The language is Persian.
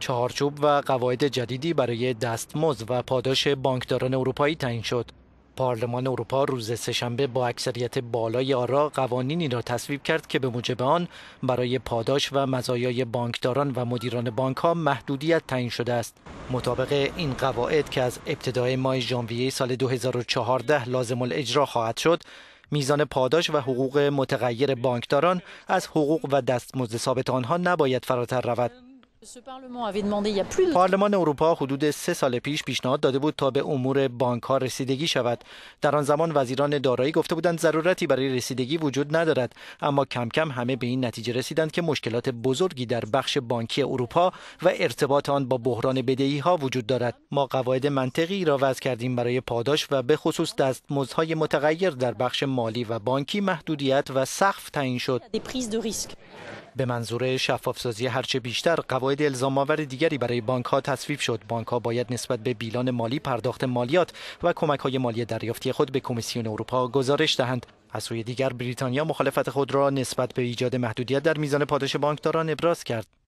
چهارچوب و قواعد جدیدی برای دستمزد و پاداش بانکداران اروپایی تعیین شد. پارلمان اروپا روز سهشنبه با اکثریت بالای آرا قوانینی را تصویب کرد که به موجب آن برای پاداش و مزایای بانکداران و مدیران بانک ها محدودیت تعیین شده است مطابق این قواعد که از ابتدای ماه ژانویه سال 2014 لازم الاجرا خواهد شد میزان پاداش و حقوق متغیر بانکداران از حقوق و دستمزد ثابت آنها نباید فراتر رود پارلمان اروپا حدود سه سال پیش پیشنهاد داده بود تا به امور بانک ها رسیدگی شود در آن زمان وزیران دارایی گفته بودند ضرورتی برای رسیدگی وجود ندارد اما کم کم همه به این نتیجه رسیدند که مشکلات بزرگی در بخش بانکی اروپا و ارتباط آن با بحران بدهی ها وجود دارد ما قواعد منطقی را وضع کردیم برای پاداش و به خصوص دستمزدهای متغیر در بخش مالی و بانکی محدودیت و سقف تعیین شد به منظور شفافسازی هرچه بیشتر قواعد الزام آور دیگری برای بانک ها تصویب شد بانک ها باید نسبت به بیلان مالی پرداخت مالیات و کمک های مالی دریافتی خود به کمیسیون اروپا گزارش دهند از سوی دیگر بریتانیا مخالفت خود را نسبت به ایجاد محدودیت در میزان پاداش بانکداران ابراز کرد